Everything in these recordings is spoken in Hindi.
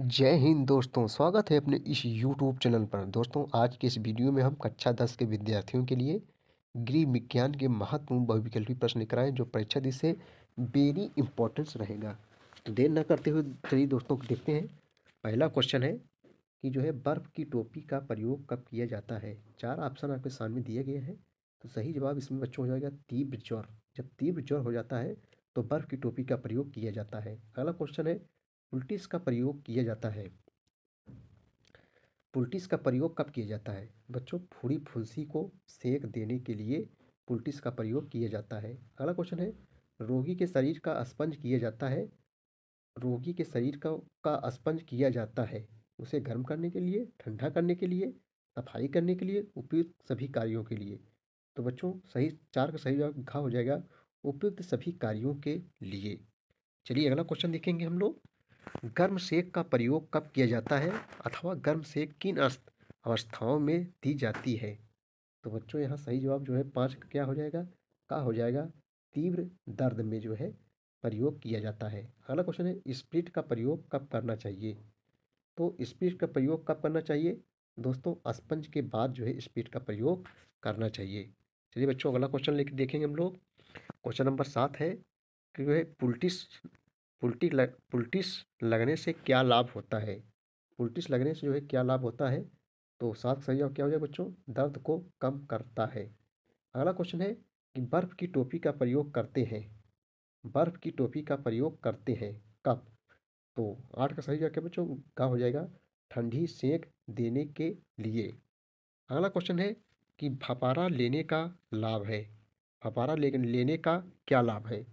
जय हिंद दोस्तों स्वागत है अपने इस YouTube चैनल पर दोस्तों आज के इस वीडियो में हम कक्षा दस के विद्यार्थियों के लिए गृह विज्ञान के महत्वपूर्ण बहुविकल्पी प्रश्न कराएं जो परीक्षा दिशा बेरी वेरी इंपॉर्टेंस रहेगा तो देर न करते हुए चलिए दोस्तों को देखते हैं पहला क्वेश्चन है कि जो है बर्फ़ की टोपी का प्रयोग कब किया जाता है चार ऑप्शन आपके सामने दिया गया है तो सही जवाब इसमें बच्चों हो जाएगा तीव्र ज्वर जब तीव्र ज्वर हो जाता है तो बर्फ़ की टोपी का प्रयोग किया जाता है अगला क्वेश्चन है पुलटिस का प्रयोग किया जाता है पुलटिस का प्रयोग कब किया जाता है बच्चों फूड़ी फुंसी को सेक देने के लिए पुलटिस का प्रयोग किया जाता है अगला क्वेश्चन है रोगी के शरीर का स्पंज किया जाता है रोगी के शरीर का का स्पंज किया जाता है उसे गर्म करने के लिए ठंडा करने के लिए सफाई करने के लिए उपयुक्त सभी कार्यों के लिए तो बच्चों सही चार का सही जवाब लिखा हो जाएगा उपयुक्त सभी कार्यों के लिए चलिए अगला क्वेश्चन देखेंगे हम लोग गर्म सेक का प्रयोग कब किया जाता है अथवा गर्म सेक किन अवस्थाओं में दी जाती है तो बच्चों यहाँ सही जवाब जो है पाँच क्या हो जाएगा का हो जाएगा तीव्र दर्द में जो है प्रयोग किया जाता है अगला क्वेश्चन है स्प्रिट का प्रयोग कब करना चाहिए तो स्प्रिट का प्रयोग कब करना चाहिए दोस्तों स्पंज के बाद जो है स्प्रिट का प्रयोग करना चाहिए चलिए बच्चों अगला क्वेश्चन लेके देखेंगे हम लोग क्वेश्चन नंबर सात है कि जो है पुलटिस पुल्टी लग पुलटिस लगने से क्या लाभ होता है पुलटिस लगने से जो है क्या लाभ होता है तो सात सही क्या हो जाएगा बच्चों दर्द को कम करता है अगला क्वेश्चन है कि बर्फ़ की टोपी का प्रयोग करते हैं बर्फ़ की टोपी का प्रयोग करते हैं कब तो आठ का सही क्या बच्चों का हो जाएगा ठंडी सेक देने के लिए अगला क्वेश्चन है कि भपारा लेने का लाभ है भपारा लेने का क्या लाभ है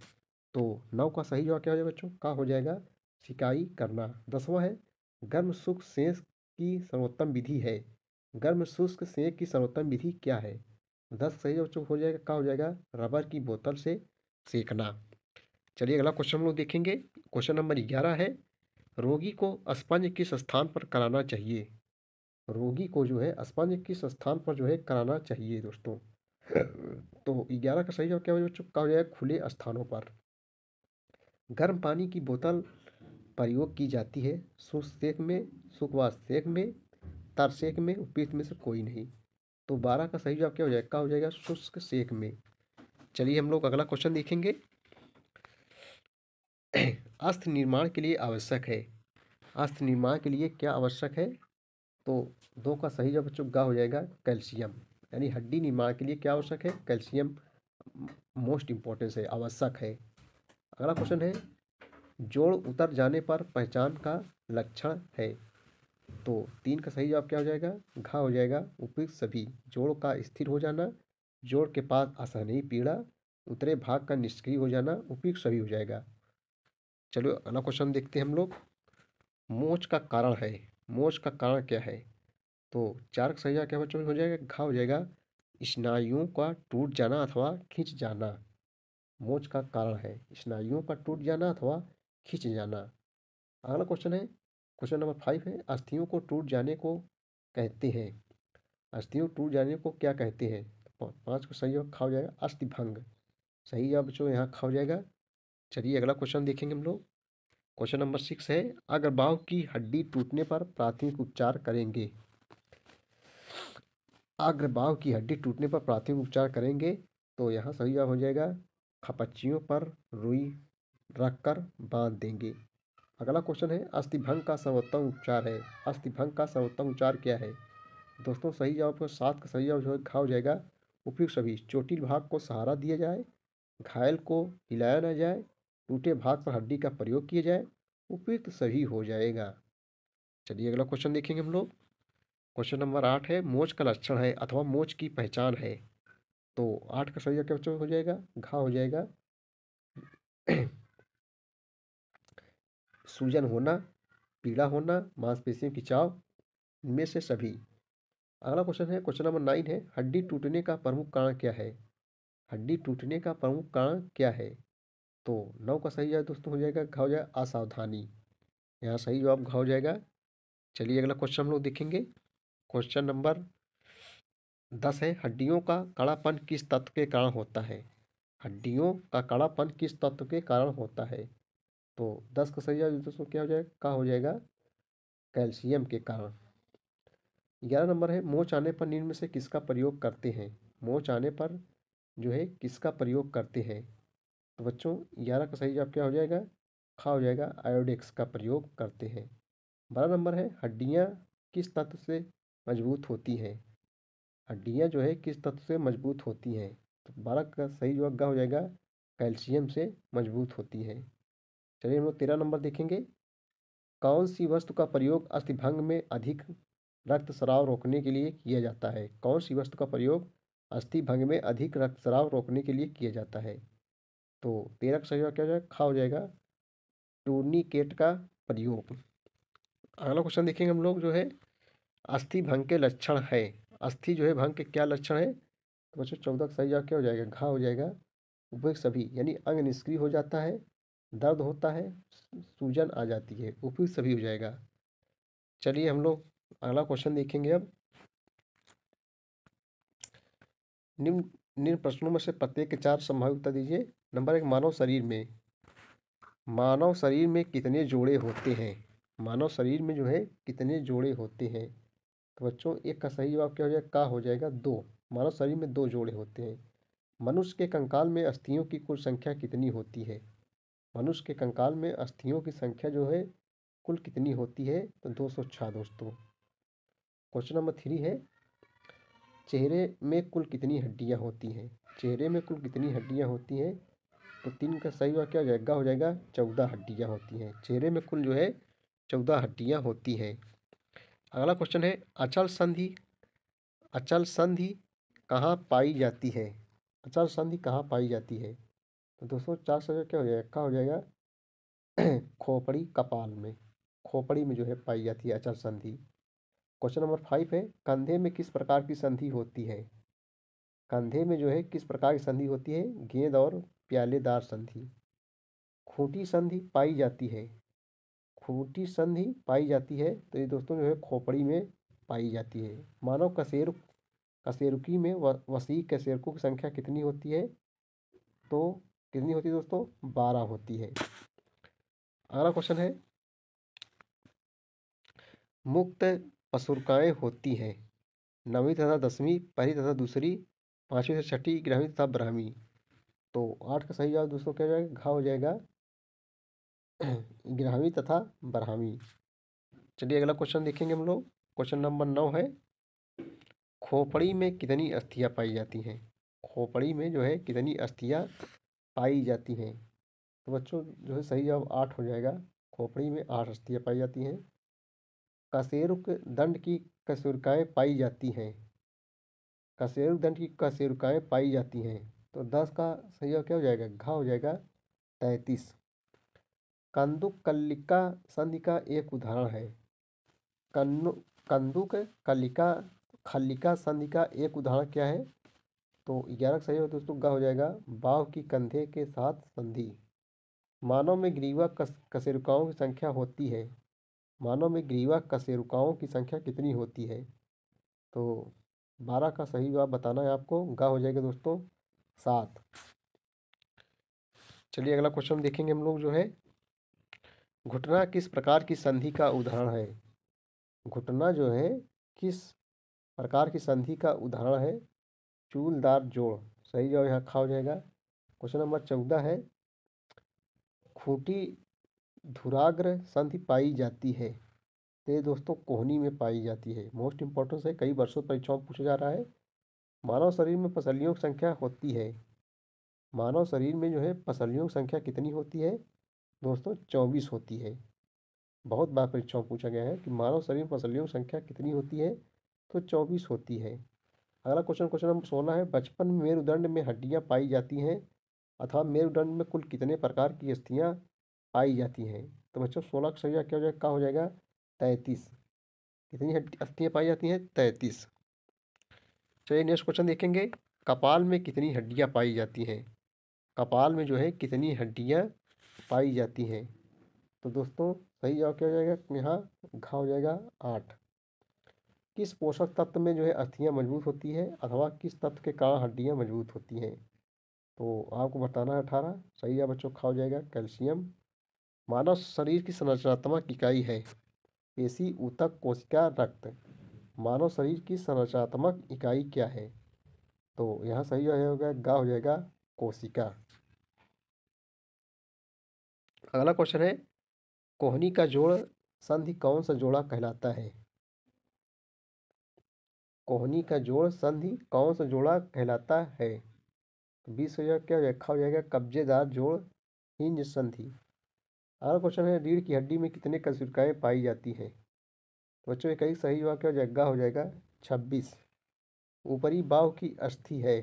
तो नौ का सही जवाब क्या हो जाएगा बच्चों का हो जाएगा शिकाई करना दसवां है गर्म शुष्क सेंस की सर्वोत्तम विधि है गर्म शुष्क सेंक की सर्वोत्तम विधि क्या है दस सही बच्चों हो जाएगा क्या हो जाएगा रबर की बोतल से सेकना चलिए अगला क्वेश्चन हम लोग देखेंगे क्वेश्चन नंबर ग्यारह है रोगी को स्पंज किस स्थान पर कराना चाहिए रोगी को जो है स्पंज किस स्थान पर जो है कराना चाहिए दोस्तों तो ग्यारह का सही जवाब क्या हो जाएगा खुले स्थानों पर गर्म पानी की बोतल प्रयोग की जाती है शुष्क शेक में सुखवास शेक में तर शेख में उपयुक्त में से कोई नहीं तो बारह का सही जवाब क्या हो जाएगा क्या हो जाएगा शुष्क सेक में चलिए हम लोग अगला क्वेश्चन देखेंगे अस्थ निर्माण के लिए आवश्यक है अस्थ निर्माण के लिए क्या आवश्यक है तो दो का सही जवाब बच्चों गा हो जाएगा कैल्शियम यानी हड्डी निर्माण के लिए क्या आवश्यक है कैल्शियम मोस्ट इम्पोर्टेंस है आवश्यक है अगला क्वेश्चन है जोड़ उतर जाने पर पहचान का लक्षण है तो तीन का सही जवाब क्या हो जाएगा घा हो जाएगा उपयुक्त सभी जोड़ का स्थिर हो जाना जोड़ के पास असहनीय पीड़ा उतरे भाग का निष्क्रिय हो जाना उपयुक्त सभी हो जाएगा चलो अगला क्वेश्चन देखते हैं हम लोग मोच का कारण है मोच का कारण क्या है तो चार का सही क्या बच्चों हो जाएगा घा हो जाएगा स्नायुओं का टूट जाना अथवा खींच जाना मोच का कारण है स्नायुओं का टूट जाना अथवा खींच जाना अगला क्वेश्चन है क्वेश्चन नंबर फाइव है अस्थियों को टूट जाने को कहते हैं अस्थियों टूट जाने को क्या कहते हैं पाँच को सही जवाब खा हो जाएगा अस्थिभंग सही जवाब जो यहाँ खा हो जाएगा चलिए अगला क्वेश्चन देखेंगे हम लोग क्वेश्चन नंबर सिक्स है बाव की हड्डी टूटने पर प्राथमिक उपचार करेंगे अग्रबाव की हड्डी टूटने पर प्राथमिक उपचार करेंगे तो यहाँ सही जवाब हो जाएगा खपच्चियों पर रुई रखकर बांध देंगे अगला क्वेश्चन है अस्थिभंग का सर्वोत्तम उपचार है अस्थिभंग का सर्वोत्तम उपचार क्या है दोस्तों सही जवाब साथ का सही जवाब जो घाव हो जाएगा उपयुक्त सभी चोटिल भाग को सहारा दिया जाए घायल को हिलाया न जाए टूटे भाग पर हड्डी का प्रयोग किया जाए उपयुक्त सही हो जाएगा चलिए अगला क्वेश्चन देखेंगे हम लोग क्वेश्चन नंबर आठ है मोच का लक्षण है अथवा मोच की पहचान है तो आठ का सही क्या हो जाएगा घा हो जाएगा सूजन होना पीड़ा होना मांसपेशियों की चाव में से सभी अगला क्वेश्चन है क्वेश्चन नंबर नाइन है हड्डी टूटने का प्रमुख कारण क्या है हड्डी टूटने का प्रमुख कारण क्या है तो नौ का सही जवाब दोस्तों हो जाएगा घाव हो जाएगा असावधानी यहाँ सही जवाब घाव हो जाएगा चलिए अगला क्वेश्चन हम लोग देखेंगे क्वेश्चन नंबर दस है हड्डियों का कड़ापन किस तत्व के कारण होता है हड्डियों का कड़ापन किस तत्व के कारण होता है तो दस का सही जवाब दोस्तों क्या हो जाएगा का हो जाएगा कैल्शियम के कारण ग्यारह नंबर है मोच आने पर निम्न में से किसका प्रयोग करते हैं मोच आने पर जो है किसका प्रयोग करते हैं तो बच्चों ग्यारह का सही जवाब क्या हो जाएगा खा हो जाएगा आयोडेक्स का प्रयोग करते हैं बारह नंबर है हड्डियाँ किस तत्व से मजबूत होती हैं हड्डियाँ जो है किस तत्व से मजबूत होती हैं तो बारह का सही जवाब क्या हो जाएगा कैल्शियम से मजबूत होती हैं चलिए हम लोग तेरह नंबर देखेंगे कौन सी वस्तु का प्रयोग अस्थिभंग में अधिक रक्त स्राव रोकने के लिए किया जाता है कौन सी वस्तु का प्रयोग अस्थिभंग में अधिक रक्त रक्तस्राव रोकने के लिए किया जाता है तो तेरह का सही जवाब क्या हो जाएगा खा हो जाएगा टूर्निकेट का प्रयोग अगला क्वेश्चन देखेंगे हम लोग जो है अस्थिभंग के लक्षण है अस्थि जो है भंग के क्या लक्षण है तो बच्चों चौदह सही जगह क्या हो जाएगा घा हो जाएगा उपयुक्त सभी यानी अंग निष्क्रिय हो जाता है दर्द होता है सूजन आ जाती है उपयुक्त सभी हो जाएगा चलिए हम लोग अगला क्वेश्चन देखेंगे अब निम्न निम्न प्रश्नों में से प्रत्येक के चार संभावित उत्तर दीजिए नंबर एक मानव शरीर में मानव शरीर में कितने जोड़े होते हैं मानव शरीर में जो है कितने जोड़े होते हैं तो बच्चों एक का सही जवाब क्या हो जाएगा का हो जाएगा दो मानव शरीर में दो जोड़े होते हैं मनुष्य के कंकाल में अस्थियों की कुल संख्या कितनी होती है मनुष्य के कंकाल में अस्थियों की संख्या जो है कुल कितनी होती है तो दो सौ छः दोस्तों क्वेश्चन नंबर थ्री है चेहरे में कुल कितनी हड्डियाँ होती हैं चेहरे में कुल कितनी हड्डियाँ होती हैं तो तीन का सही वाक्य हो जाएगा हो जाएगा चौदह हड्डियाँ होती हैं चेहरे में कुल जो है चौदह हड्डियाँ होती हैं अगला क्वेश्चन है अचल संधि अचल संधि कहाँ पाई जाती है अचल संधि कहाँ पाई जाती है तो दोस्तों चार सौ क्या हो जाएगा क्या हो जाएगा खोपड़ी कपाल में खोपड़ी में जो है पाई जाती है अचल संधि क्वेश्चन नंबर फाइव है कंधे में किस प्रकार की संधि होती है कंधे में जो है किस प्रकार की संधि होती है गेंद और प्यालेदार संधि खूंटी संधि पाई जाती है खूंटी संधि पाई जाती है तो ये दोस्तों जो है खोपड़ी में पाई जाती है मानव कसेर कसेरुकी में वसी कसेरकों की संख्या कितनी होती है तो कितनी होती है दोस्तों बारह होती है अगला क्वेश्चन है मुक्त पसुरकाएँ होती हैं नवीं तथा दसवीं पहली तथा दूसरी पाँचवीं से छठी ग्रहवीं तथा ब्रह्मी तो आठ का सही जवाब दोस्तों क्या हो जाएगा घा हो जाएगा ग्रहवी तथा बरहमी चलिए अगला क्वेश्चन देखेंगे हम लोग क्वेश्चन नंबर नौ है खोपड़ी में कितनी अस्थियाँ पाई जाती हैं खोपड़ी में जो है कितनी अस्थियाँ पाई जाती हैं तो बच्चों जो है सही जवाब आठ हो जाएगा खोपड़ी में आठ अस्थियाँ पाई जाती हैं कसेरुक दंड की कसुरकाएँ पाई जाती हैं कसेरुक दंड की कसेरुकाएँ पाई जाती हैं तो दस का सही जवाब क्या हो जाएगा घा हो जाएगा तैंतीस कंदुकल्लिका संधि का एक उदाहरण है कन्नु कंदुक कलिका खलिका संधि का एक उदाहरण क्या है तो ग्यारह सही हो दोस्तों ग हो जाएगा बाव की कंधे के साथ संधि मानव में ग्रीवा कस कसेरुकाओं की संख्या होती है मानव में ग्रीवा कसेरुकाओं की संख्या कितनी होती है तो बारह का सही जवाब बताना है आपको गा हो जाएगा दोस्तों सात चलिए अगला क्वेश्चन देखेंगे हम लोग जो है घुटना किस प्रकार की संधि का उदाहरण है घुटना जो है किस प्रकार की संधि का उदाहरण है चूलदार जोड़ सही जवाब यहाँ खा हो जाएगा क्वेश्चन नंबर चौदह है खूटी धुराग्र संधि पाई जाती है तो ये दोस्तों कोहनी में पाई जाती है मोस्ट इम्पोर्टेंस है कई वर्षों परीक्षाओं में पूछा जा रहा है मानव शरीर में पसलियों की संख्या होती है मानव शरीर में जो है पसलियों की संख्या कितनी होती है दोस्तों चौबीस होती है बहुत बार परीक्षाओं पूछा गया है कि मानव शरीर फसलियों की संख्या कितनी होती है तो चौबीस होती है अगला क्वेश्चन क्वेश्चन नंबर सोलह है बचपन में मेरुदंड में हड्डियाँ पाई जाती हैं अथवा मेरुदंड में कुल कितने प्रकार की अस्थियाँ पाई जाती हैं तो बच्चों सोलह का संख्या क्या हो जाएगा क्या हो जाएगा तैंतीस कितनी हड्डी अस्थियाँ पाई जाती हैं तैंतीस चलिए नेक्स्ट क्वेश्चन देखेंगे कपाल में कितनी हड्डियाँ पाई जाती हैं कपाल में जो है कितनी हड्डियाँ पाई जाती है तो दोस्तों सही जवाब क्या हो जाएगा यहाँ घा हो जाएगा आठ किस पोषक तत्व में जो है अस्थियाँ मजबूत होती है अथवा किस तत्व के कारण हड्डियाँ मजबूत होती हैं तो आपको बताना है अठारह सही या बच्चों खा हो जाएगा कैल्शियम मानव शरीर की संरचनात्मक इकाई है पेशी ऊतक कोशिका रक्त मानव शरीर की संरचनात्मक इकाई क्या है तो यहाँ सही हो जाएगा गा हो जाएगा कोशिका अगला क्वेश्चन है कोहनी का जोड़ संधि कौन सा जोड़ा कहलाता है कोहनी का जोड़ संधि कौन सा जोड़ा कहलाता है बीस हो जाएगा क्या रेखा हो जाएगा कब्जेदार जोड़ हिंज संधि अगला क्वेश्चन है रीढ़ की हड्डी में कितने कसूरकाएँ पाई जाती हैं बच्चों एक एक सही जवाब क्या हो जाएगा हो जाएगा छब्बीस ऊपरी बाव की अस्थि है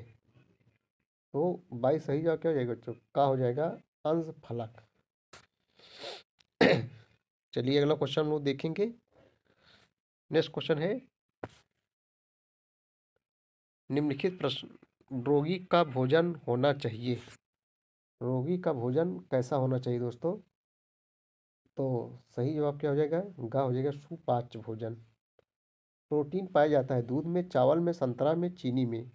तो बाईस सही जवाब क्या हो जाएगा बच्चों का हो जाएगा अंश फलक चलिए अगला क्वेश्चन हम लोग देखेंगे नेक्स्ट क्वेश्चन है निम्नलिखित प्रश्न रोगी का भोजन होना चाहिए रोगी का भोजन कैसा होना चाहिए दोस्तों तो सही जवाब क्या हो जाएगा गा हो जाएगा सुपाच भोजन प्रोटीन पाया जाता है दूध में चावल में संतरा में चीनी में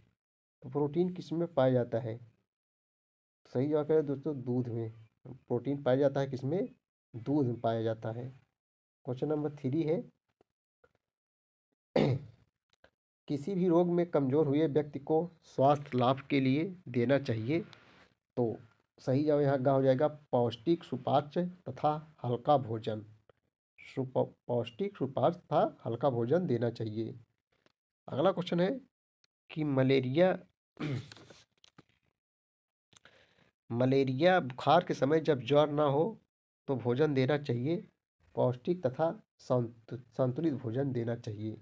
तो प्रोटीन किस में पाया जाता है सही जवाब क्या है दोस्तों दूध में प्रोटीन पाया जाता है किस में दूध में पाया जाता है क्वेश्चन नंबर थ्री है किसी भी रोग में कमज़ोर हुए व्यक्ति को स्वास्थ्य लाभ के लिए देना चाहिए तो सही जवाब यहाँ का हो जाएगा पौष्टिक सुपाच्य तथा हल्का भोजन पौष्टिक सुपाच्य तथा हल्का भोजन देना चाहिए अगला क्वेश्चन है कि मलेरिया मलेरिया बुखार के समय जब ज्वर ना हो तो भोजन देना चाहिए पौष्टिक तथा संतुलित भोजन देना चाहिए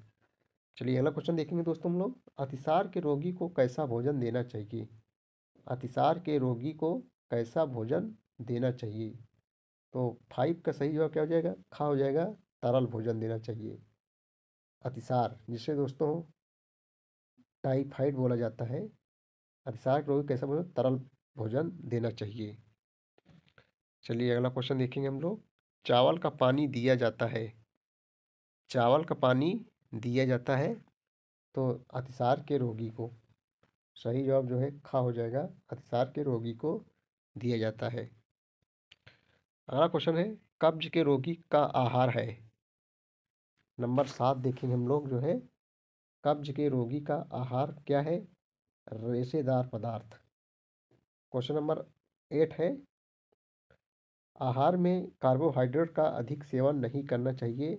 चलिए अगला क्वेश्चन देखेंगे दोस्तों हम लोग अतिसार के रोगी को कैसा भोजन देना चाहिए अतिसार के रोगी को कैसा भोजन देना चाहिए तो फाइव का सही जवाब क्या हो जाएगा खा हो जाएगा तरल भोजन देना चाहिए अतिसार जिसे दोस्तों टाइफाइड बोला जाता है अतिसार के रोगी कैसा भोजन तरल भोजन देना चाहिए चलिए अगला क्वेश्चन देखेंगे हम लोग चावल का पानी दिया जाता है चावल का पानी दिया जाता है तो अतिसार के रोगी को सही जवाब जो है खा हो जाएगा अतिसार के रोगी को दिया जाता है अगला क्वेश्चन है कब्ज के रोगी का आहार है नंबर सात देखेंगे हम लोग जो है कब्ज के रोगी का आहार क्या है रेशेदार पदार्थ क्वेश्चन नंबर एट है आहार में कार्बोहाइड्रेट का अधिक सेवन नहीं करना चाहिए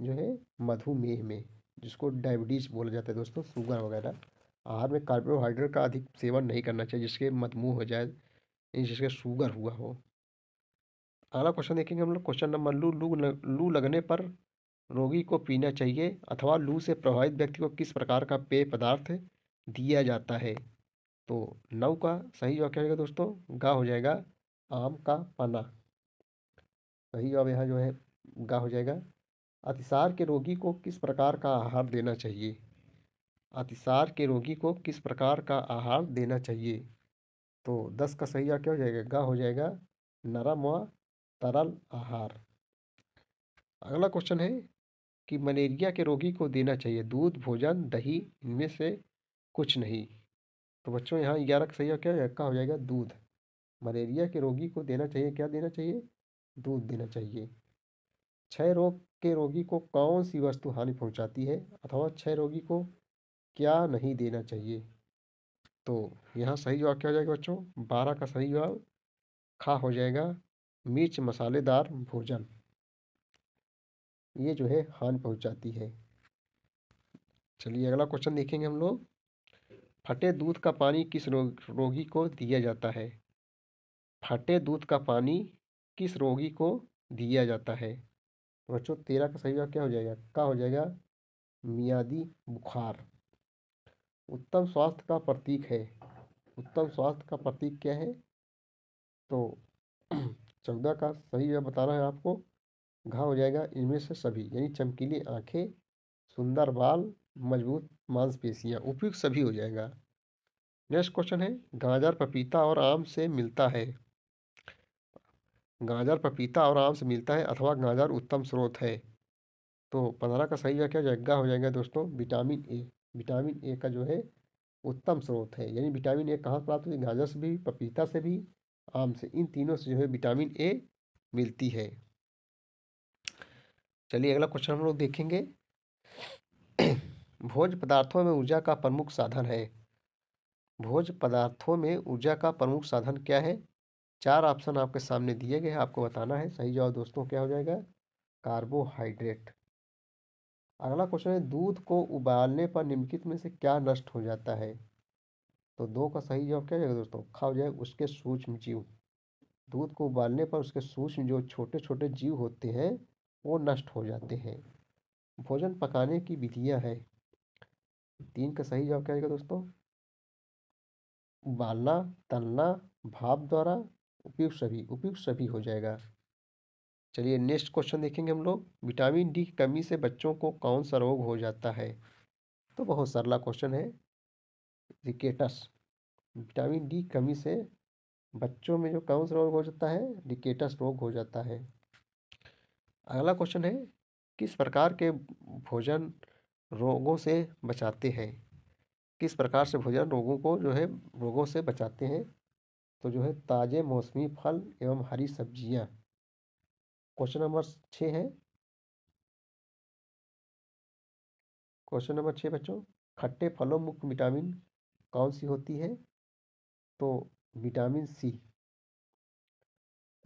जो है मधुमेह में जिसको डायबिटीज़ बोला जाता है दोस्तों शुगर वगैरह आहार में कार्बोहाइड्रेट का अधिक सेवन नहीं करना चाहिए जिसके मधुमेह हो जाए जिसके शुगर हुआ हो अगला क्वेश्चन देखेंगे हम लोग क्वेश्चन नंबर लू लू लू लगने पर रोगी को पीना चाहिए अथवा लू से प्रभावित व्यक्ति को किस प्रकार का पेय पदार्थ दिया जाता है तो नौ का सही जवाब क्या होगा दोस्तों गा हो जाएगा आम का पना सही जवाब यहाँ जो है गा हो जाएगा अतिसार के रोगी को किस प्रकार का आहार देना चाहिए अतिसार के रोगी को किस प्रकार का आहार देना चाहिए तो दस का सही क्या हो जाएगा गा हो जाएगा नरम व तरल आहार अगला क्वेश्चन है कि मलेरिया के रोगी को देना चाहिए दूध भोजन दही इनमें से कुछ नहीं तो बच्चों यहाँ ग्यारह का सही क्या क्या हो जाएगा दूध मलेरिया के रोगी को देना चाहिए क्या देना चाहिए दूध देना चाहिए क्षय रोग के रोगी को कौन सी वस्तु हानि पहुंचाती है अथवा क्षय रोगी को क्या नहीं देना चाहिए तो यहाँ सही जवाब क्या हो जाएगा बच्चों बारह का सही जवाब खा हो जाएगा मिर्च मसालेदार भोजन ये जो है हानि पहुंचाती है चलिए अगला क्वेश्चन देखेंगे हम लोग फटे दूध का पानी किस रोग रोगी को दिया जाता है फटे दूध का पानी किस रोगी को दिया जाता है बच्चों तेरह का सही जवाब क्या हो जाएगा का हो जाएगा मियादी बुखार उत्तम स्वास्थ्य का प्रतीक है उत्तम स्वास्थ्य का प्रतीक क्या है तो चौदह का सही जवाब रहा है आपको घा हो जाएगा इनमें से सभी यानी चमकीली आँखें सुंदर बाल मजबूत मांसपेशियाँ उपयुक्त सभी हो जाएगा नेक्स्ट क्वेश्चन है गाजर पपीता और आम से मिलता है गाजर पपीता और आम से मिलता है अथवा गाजर उत्तम स्रोत है तो पंद्रह का सही क्या जग्गा हो जाएगा दोस्तों विटामिन ए विटामिन ए का जो है उत्तम स्रोत है यानी विटामिन ए कहाँ प्राप्त होती है गाजर से भी पपीता से भी आम से इन तीनों से जो है विटामिन ए मिलती है चलिए अगला क्वेश्चन हम लोग देखेंगे भोज पदार्थों में ऊर्जा का प्रमुख साधन है भोज पदार्थों में ऊर्जा का प्रमुख साधन क्या है चार ऑप्शन आपके सामने दिए गए हैं आपको बताना है सही जवाब दोस्तों क्या हो जाएगा कार्बोहाइड्रेट अगला क्वेश्चन है दूध को उबालने पर निम्नलिखित में से क्या नष्ट हो जाता है तो दो का सही जवाब क्या हो जाएगा दोस्तों खा हो जाएगा उसके सूक्ष्म जीव दूध को उबालने पर उसके सूक्ष्म जो छोटे छोटे जीव होते हैं वो नष्ट हो जाते हैं भोजन पकाने की विधियाँ हैं तीन का सही जवाब क्या होगा दोस्तों उबालना तलना भाप द्वारा उपयुक्त सभी उपयुक्त सभी हो जाएगा चलिए नेक्स्ट क्वेश्चन देखेंगे हम लोग विटामिन डी की कमी से बच्चों को कौन सा रोग हो जाता है तो बहुत सरला क्वेश्चन है रिकेटस विटामिन डी कमी से बच्चों में जो कौन सा रोग हो जाता है रिकेटस रोग हो जाता है अगला क्वेश्चन है किस प्रकार के भोजन रोगों से बचाते हैं किस प्रकार से भोजन रोगों को जो है रोगों से बचाते हैं तो जो है ताज़े मौसमी फल एवं हरी सब्जियां क्वेश्चन नंबर छः है क्वेश्चन नंबर छः बच्चों खट्टे फलों मुक्त विटामिन कौन सी होती है तो विटामिन सी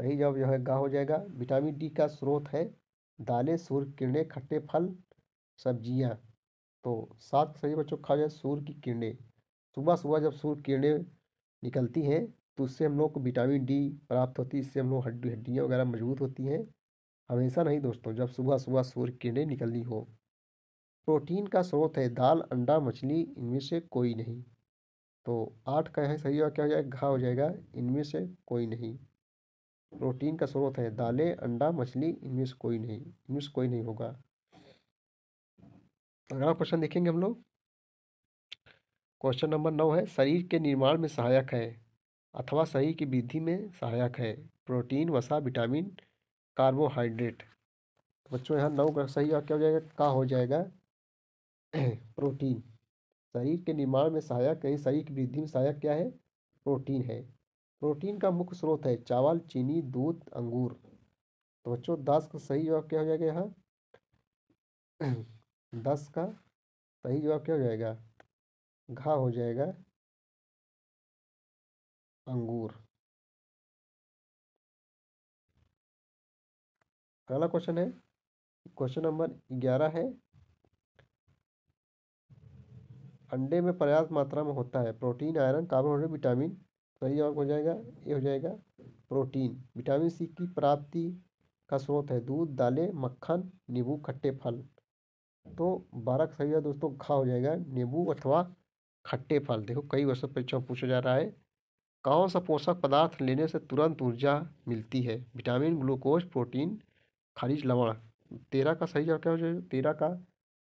सही जवाब जो है गा हो जाएगा विटामिन डी का स्रोत है दालें सूर्य किरणें खट्टे फल सब्जियां तो साथ सही बच्चों खा जाए सूर्य की किरणें सुबह सुबह जब सूर्य किरणें निकलती हैं तो उससे हम लोग को विटामिन डी प्राप्त होती है इससे हम लोग हड्डी हड्डियाँ वगैरह मजबूत होती हैं हमेशा नहीं दोस्तों जब सुबह सुबह सूर्य किरणें निकलनी हो प्रोटीन का स्रोत है दाल अंडा मछली इनमें से कोई नहीं तो आठ का है सही और क्या हो जाएगा घा हो जाएगा इनमें से कोई नहीं प्रोटीन का स्रोत है दालें अंडा मछली इनमें से कोई नहीं इनमें से कोई नहीं होगा अगला क्वेश्चन देखेंगे हम लोग क्वेश्चन नंबर नौ है शरीर के निर्माण में सहायक है अथवा सही की वृद्धि में सहायक है प्रोटीन वसा विटामिन कार्बोहाइड्रेट बच्चों यहाँ नौ का सही क्या हो जाएगा का हो जाएगा प्रोटीन शरीर के निर्माण में सहायक है शरीर की वृद्धि में सहायक क्या है प्रोटीन है प्रोटीन का मुख्य स्रोत है चावल चीनी दूध अंगूर तो बच्चों दस का सही जवाब क्या हो जाएगा यहाँ दस का सही जवाब क्या हो जाएगा घा हो जाएगा अंगूर अगला क्वेश्चन है क्वेश्चन नंबर ग्यारह है अंडे में पर्याप्त मात्रा में होता है प्रोटीन आयरन कार्बोहाइड्रेट विटामिन सही जवाब हो जाएगा ये हो जाएगा प्रोटीन विटामिन सी की प्राप्ति का स्रोत है दूध दालें मक्खन नींबू खट्टे फल तो बारह का सही दोस्तों खा हो जाएगा नींबू अथवा खट्टे फल देखो कई वर्षों पर पूछा जा रहा है कौन सा पोषक पदार्थ लेने से तुरंत ऊर्जा मिलती है विटामिन ग्लूकोज प्रोटीन खारिज लवण तेरह का सही जवाब क्या हो जाएगा तेरह का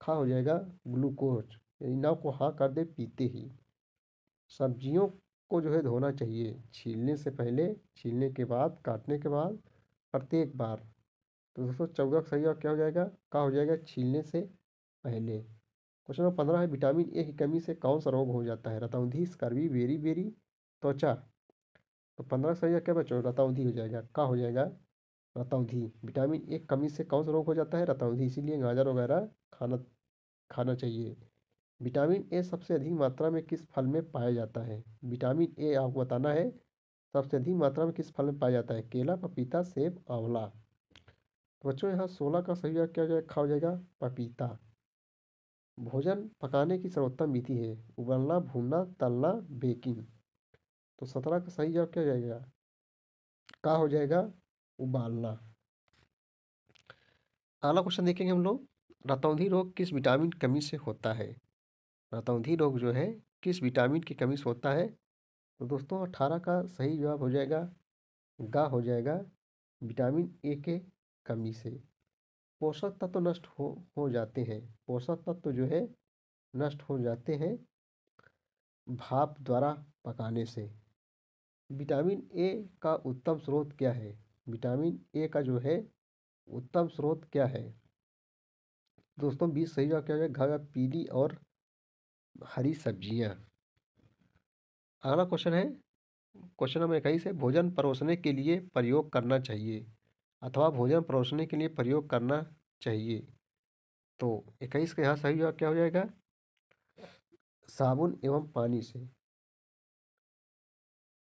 खा हो जाएगा ग्लूकोज यानी नव को हाँ कर दे पीते ही सब्जियों को जो है धोना चाहिए छीलने से पहले छीलने के बाद काटने के बाद प्रत्येक बार तो दोस्तों चौदह का सही जवाब क्या हो जाएगा का हो जाएगा छीलने से पहले क्वेश्चन नंबर पंद्रह है विटामिन ए की कमी से कौन सा रोग हो जाता है रतौंधी स्कर्वी बेरी बेरी त्वचा तो, अच्छा, तो पंद्रह सही क्या बच्चों रताउधी हो जाएगा का हो जाएगा रताउधी विटामिन ए कमी से कौन सा रोग हो जाता है रताउधी इसीलिए गाजर वगैरह खाना खाना चाहिए विटामिन ए सबसे अधिक मात्रा में किस फल में पाया जाता है विटामिन ए आपको बताना है सबसे अधिक मात्रा में किस फल में पाया जाता है केला पपीता सेब आंवला तो बच्चों यहाँ सोलह का सही क्या हो जाएगा खा हो जाएगा पपीता भोजन पकाने की सर्वोत्तम विधि है उबलना भूनना तलना बेकिंग तो सत्रह का सही जवाब क्या हो जाएगा का हो जाएगा उबालना अगला क्वेश्चन देखेंगे हम लोग रतौंधी रोग किस विटामिन कमी से होता है रतौंधी रोग जो है किस विटामिन की कमी से होता है तो दोस्तों अठारह का सही जवाब हो जाएगा गा हो जाएगा विटामिन ए के कमी से पोषक तत्व तो नष्ट हो हो जाते हैं पोषक तत्व तो जो है नष्ट हो जाते हैं भाप द्वारा पकाने से विटामिन ए का उत्तम स्रोत क्या है विटामिन ए का जो है उत्तम स्रोत क्या है दोस्तों बीस सही जवाब क्या जाएगा में पीली और हरी सब्जियां अगला क्वेश्चन है क्वेश्चन नंबर इक्कीस है भोजन परोसने के लिए प्रयोग करना चाहिए अथवा भोजन परोसने के लिए प्रयोग करना चाहिए तो इक्कीस का यहाँ सही जवाब क्या हो जाएगा साबुन एवं पानी से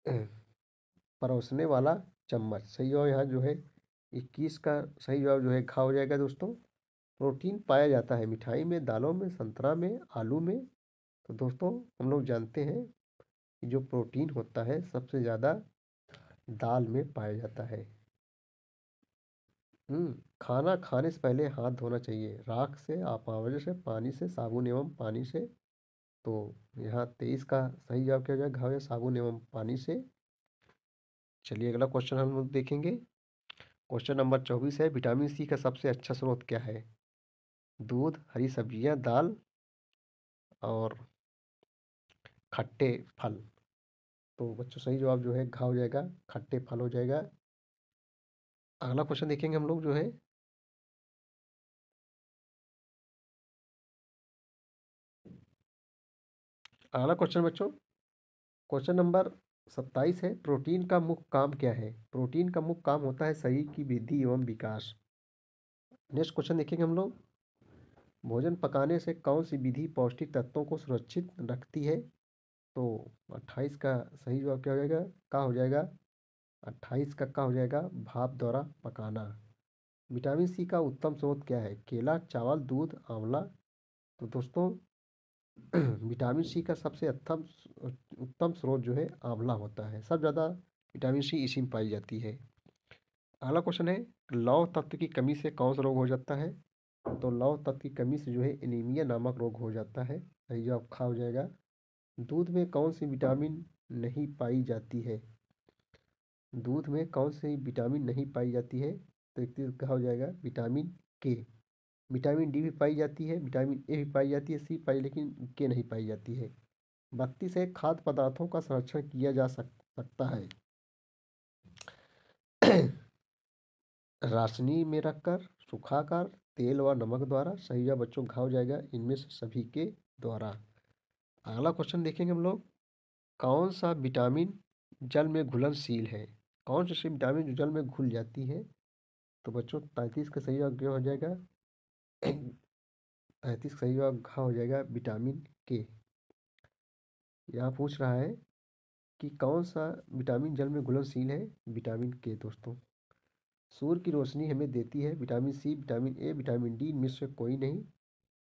परोसने वाला चम्मच सही जवाब यहाँ जो है इक्कीस का सही जवाब जो है खा हो जाएगा दोस्तों प्रोटीन पाया जाता है मिठाई में दालों में संतरा में आलू में तो दोस्तों हम लोग जानते हैं कि जो प्रोटीन होता है सबसे ज़्यादा दाल में पाया जाता है हम्म, खाना खाने से पहले हाथ धोना चाहिए राख से आपावजन से पानी से साबुन एवं पानी से तो यहाँ तेईस का सही जवाब क्या हो जाएगा घाव या साबुन एवं पानी से चलिए अगला क्वेश्चन हम लोग देखेंगे क्वेश्चन नंबर चौबीस है विटामिन सी का सबसे अच्छा स्रोत क्या है दूध हरी सब्जियाँ दाल और खट्टे फल तो बच्चों सही जवाब जो है घाव हो जाएगा खट्टे फल हो जाएगा अगला क्वेश्चन देखेंगे हम लोग जो है अगला क्वेश्चन बच्चों क्वेश्चन नंबर सत्ताईस है प्रोटीन का मुख्य काम क्या है प्रोटीन का मुख्य काम होता है शरीर की वृद्धि एवं विकास नेक्स्ट क्वेश्चन देखेंगे हम लोग भोजन पकाने से कौन सी विधि पौष्टिक तत्वों को सुरक्षित रखती है तो अट्ठाईस का सही जवाब क्या हो जाएगा का हो जाएगा अट्ठाईस का का हो जाएगा भाप द्वारा पकाना विटामिन सी का उत्तम स्रोत क्या है केला चावल दूध आंवला तो दोस्तों विटामिन सी का सबसे उत्तम उत्तम स्रोत जो है आंवला होता है सब ज़्यादा विटामिन सी इसी में पाई जाती है अगला क्वेश्चन है लौ तत्व की कमी से कौन सा रोग हो जाता है तो लव तत्व की कमी से जो है एनीमिया नामक रोग हो जाता है जो खा हो जाएगा दूध में कौन सी विटामिन नहीं पाई जाती है दूध में कौन सी विटामिन नहीं पाई जाती है तो एक कहा हो जाएगा विटामिन के विटामिन डी भी पाई जाती है विटामिन ए भी पाई जाती है सी पाई लेकिन के नहीं पाई जाती है बत्ती से खाद्य पदार्थों का संरक्षण किया जा सक, सकता है राशनी में रखकर सुखाकर तेल व नमक द्वारा सही बच्चों घाव जाएगा इनमें से सभी के द्वारा अगला क्वेश्चन देखेंगे हम लोग कौन सा विटामिन जल में घुलनशील है कौन सी विटामिन जो जल में घुल जाती है तो बच्चों तैंतीस का सही जवाब हो जाएगा पैंतीस सही जवाब घा हो जाएगा विटामिन के यहाँ पूछ रहा है कि कौन सा विटामिन जल में घुलनशील है विटामिन के दोस्तों सूर्य की रोशनी हमें देती है vitamin C vitamin A vitamin D इनमें से कोई नहीं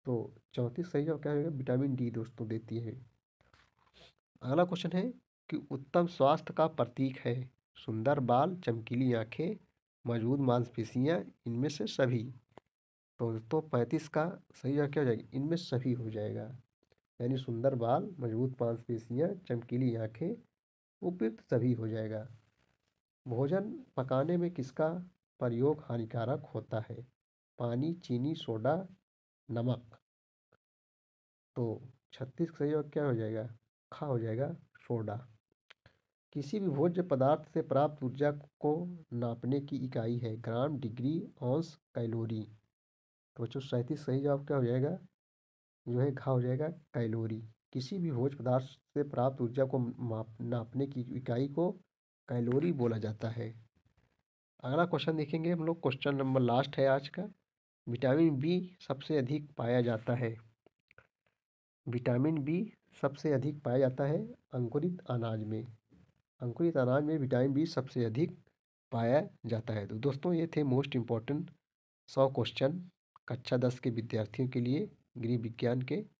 तो चौंतीस सही जवाब क्या होगा विटामिन डी दोस्तों देती है अगला क्वेश्चन है कि उत्तम स्वास्थ्य का प्रतीक है सुंदर बाल चमकीली आँखें मजबूत मांसपेशियाँ इनमें से सभी तो दोस्तों पैंतीस का सही जगह क्या हो जाएगी इनमें सभी हो जाएगा यानी सुंदर बाल मजबूत पेशियाँ चमकीली आँखें उपयुक्त सभी हो जाएगा भोजन पकाने में किसका प्रयोग हानिकारक होता है पानी चीनी सोडा नमक तो छत्तीस सही जगह क्या हो जाएगा खा हो जाएगा सोडा किसी भी भोज्य पदार्थ से प्राप्त ऊर्जा को नापने की इकाई है ग्राम डिग्री औंस कैलोरी तो बच्चों सैंतीस सही जवाब क्या हो जाएगा जो है घा हो जाएगा कैलोरी किसी भी भोज पदार्थ से प्राप्त ऊर्जा को माप नापने की इकाई को कैलोरी बोला जाता है अगला क्वेश्चन देखेंगे हम लोग क्वेश्चन नंबर लास्ट है आज का विटामिन बी सबसे अधिक पाया जाता है विटामिन बी सबसे अधिक पाया जाता है अंकुरित अनाज में अंकुरित अनाज में विटामिन बी सबसे अधिक पाया जाता है तो दोस्तों ये थे मोस्ट इम्पॉर्टेंट सौ क्वेश्चन कक्षा दस के विद्यार्थियों के लिए गृह विज्ञान के